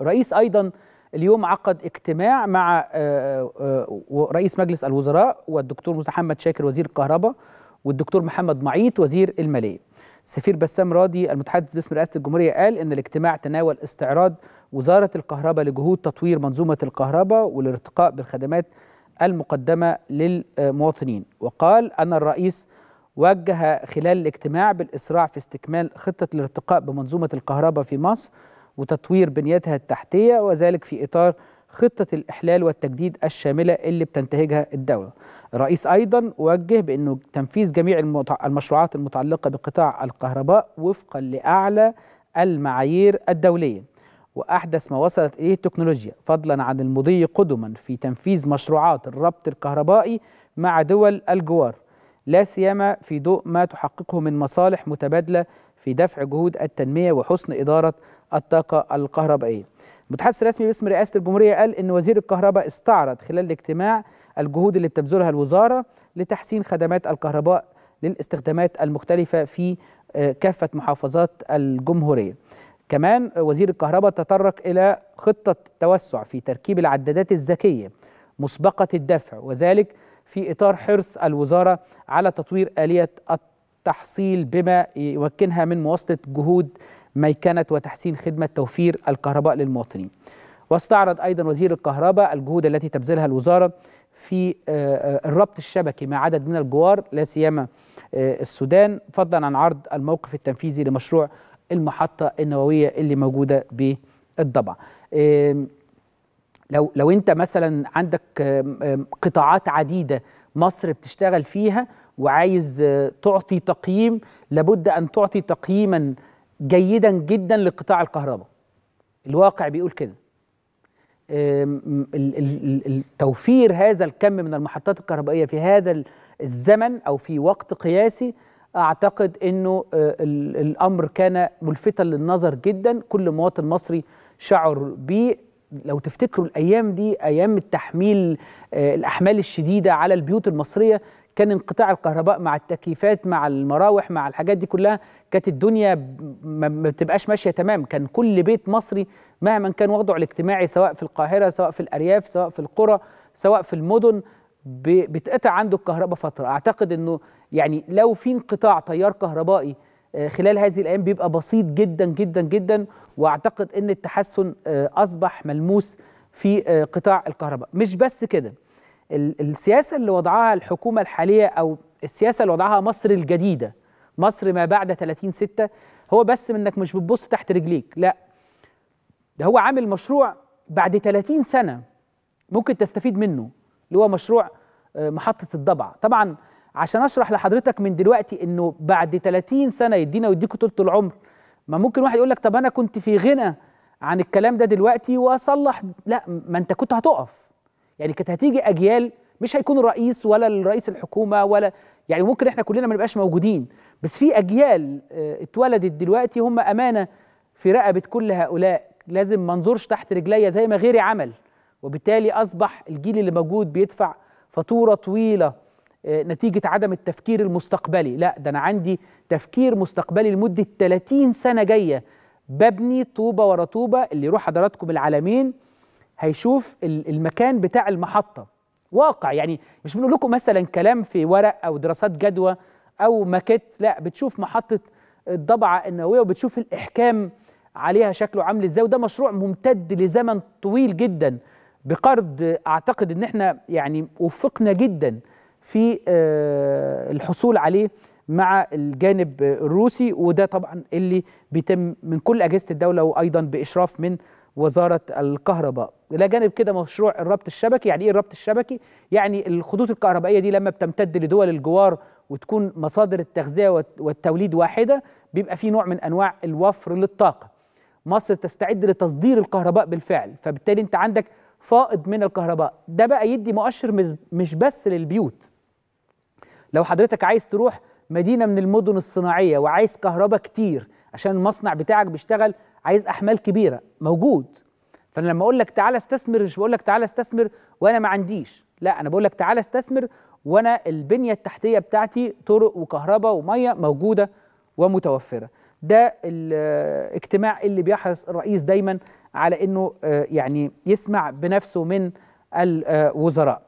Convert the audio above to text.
الرئيس ايضا اليوم عقد اجتماع مع آه، آه، رئيس مجلس الوزراء والدكتور محمد شاكر وزير الكهرباء والدكتور محمد معيط وزير الماليه. السفير بسام راضي المتحدث باسم رئاسه الجمهوريه قال ان الاجتماع تناول استعراض وزاره الكهرباء لجهود تطوير منظومه الكهرباء والارتقاء بالخدمات المقدمه للمواطنين، وقال ان الرئيس وجه خلال الاجتماع بالاسراع في استكمال خطه الارتقاء بمنظومه الكهرباء في مصر وتطوير بنيتها التحتية وذلك في إطار خطة الإحلال والتجديد الشاملة اللي بتنتهجها الدولة الرئيس أيضا وجه بأنه تنفيذ جميع المشروعات المتعلقة بقطاع الكهرباء وفقا لأعلى المعايير الدولية وأحدث ما وصلت إليه التكنولوجيا فضلا عن المضي قدما في تنفيذ مشروعات الربط الكهربائي مع دول الجوار لا سيما في ضوء ما تحققه من مصالح متبادله في دفع جهود التنمية وحسن إدارة الطاقة الكهربائية المتحدث الرسمي باسم رئاسة الجمهورية قال إن وزير الكهرباء استعرض خلال الاجتماع الجهود اللي بتبذلها الوزارة لتحسين خدمات الكهرباء للاستخدامات المختلفة في آه، كافة محافظات الجمهورية كمان وزير الكهرباء تطرق إلى خطة توسع في تركيب العدادات الذكية مسبقة الدفع وذلك في إطار حرص الوزارة على تطوير آلية التحصيل بما يمكنها من مواصلة جهود ميكنة وتحسين خدمة توفير الكهرباء للمواطنين واستعرض أيضا وزير الكهرباء الجهود التي تبذلها الوزارة في آه، آه، الربط الشبكي مع عدد من الجوار لا سيما آه، السودان فضلا عن عرض الموقف التنفيذي لمشروع المحطة النووية اللي موجودة بالضبع لو لو انت مثلا عندك قطاعات عديدة مصر بتشتغل فيها وعايز آه، تعطي تقييم لابد ان تعطي تقييما جيدا جدا لقطاع الكهرباء الواقع بيقول كده توفير هذا الكم من المحطات الكهربائيه في هذا الزمن او في وقت قياسي اعتقد انه آه، الامر كان ملفتا للنظر جدا كل مواطن مصري شعر به لو تفتكروا الايام دي ايام التحميل آه، الاحمال الشديده على البيوت المصريه كان انقطاع الكهرباء مع التكييفات مع المراوح مع الحاجات دي كلها كانت الدنيا ما بتبقاش ماشيه تمام كان كل بيت مصري مهما كان وضعه الاجتماعي سواء في القاهره سواء في الارياف سواء في القرى سواء في المدن بتقطع عنده الكهرباء فتره اعتقد انه يعني لو في انقطاع تيار كهربائي آه، خلال هذه الايام بيبقى بسيط جدا جدا جدا واعتقد ان التحسن آه، اصبح ملموس في آه، قطاع الكهرباء مش بس كده السياسه اللي وضعها الحكومه الحاليه او السياسه اللي وضعها مصر الجديده مصر ما بعد 30 6 هو بس منك مش بتبص تحت رجليك لا ده هو عامل مشروع بعد 30 سنه ممكن تستفيد منه اللي هو مشروع آه، محطه الضبع طبعا عشان اشرح لحضرتك من دلوقتي انه بعد 30 سنه يدينا ويديكوا طول العمر ما ممكن واحد يقول لك طب انا كنت في غنى عن الكلام ده دلوقتي واصلح لا ما انت كنت هتقف يعني كانت هتيجي اجيال مش هيكون الرئيس ولا الرئيس الحكومه ولا يعني ممكن احنا كلنا ما نبقاش موجودين بس في اجيال آه، اتولدت دلوقتي هم امانه في رقبه كل هؤلاء لازم ما انظرش تحت رجليا زي ما غيري عمل وبالتالي اصبح الجيل اللي موجود بيدفع فاتوره طويله آه، نتيجه عدم التفكير المستقبلي لا ده انا عندي تفكير مستقبلي لمده 30 سنه جايه ببني طوبه ورا طوبه اللي يروح حضراتكم العالمين هيشوف المكان بتاع المحطه واقع يعني مش بنقول لكم مثلا كلام في ورق او دراسات جدوى او ماكيت لا بتشوف محطه الضبعه النوويه وبتشوف الاحكام عليها شكله عامل ازاي وده مشروع ممتد لزمن طويل جدا بقرض اعتقد ان احنا يعني وفقنا جدا في آه، الحصول عليه مع الجانب الروسي وده طبعا اللي بيتم من كل اجهزه الدوله وايضا باشراف من وزاره الكهرباء الى جانب كده مشروع الربط الشبكي يعني ايه الربط الشبكي يعني الخطوط الكهربائيه دي لما بتمتد لدول الجوار وتكون مصادر التغذيه والتوليد واحده بيبقى في نوع من انواع الوفر للطاقه مصر تستعد لتصدير الكهرباء بالفعل فبالتالي انت عندك فائض من الكهرباء ده بقى يدي مؤشر مش بس للبيوت لو حضرتك عايز تروح مدينه من المدن الصناعيه وعايز كهرباء كتير عشان المصنع بتاعك بيشتغل عايز احمال كبيره موجود فانا لما اقول لك تعالى استثمر مش بقول لك تعالى استثمر وانا ما عنديش لا انا بقول لك تعالى استثمر وانا البنيه التحتيه بتاعتي طرق وكهرباء وميه موجوده ومتوفره ده الاجتماع اللي بيحرص الرئيس دايما على انه آه، يعني يسمع بنفسه من الوزراء آه،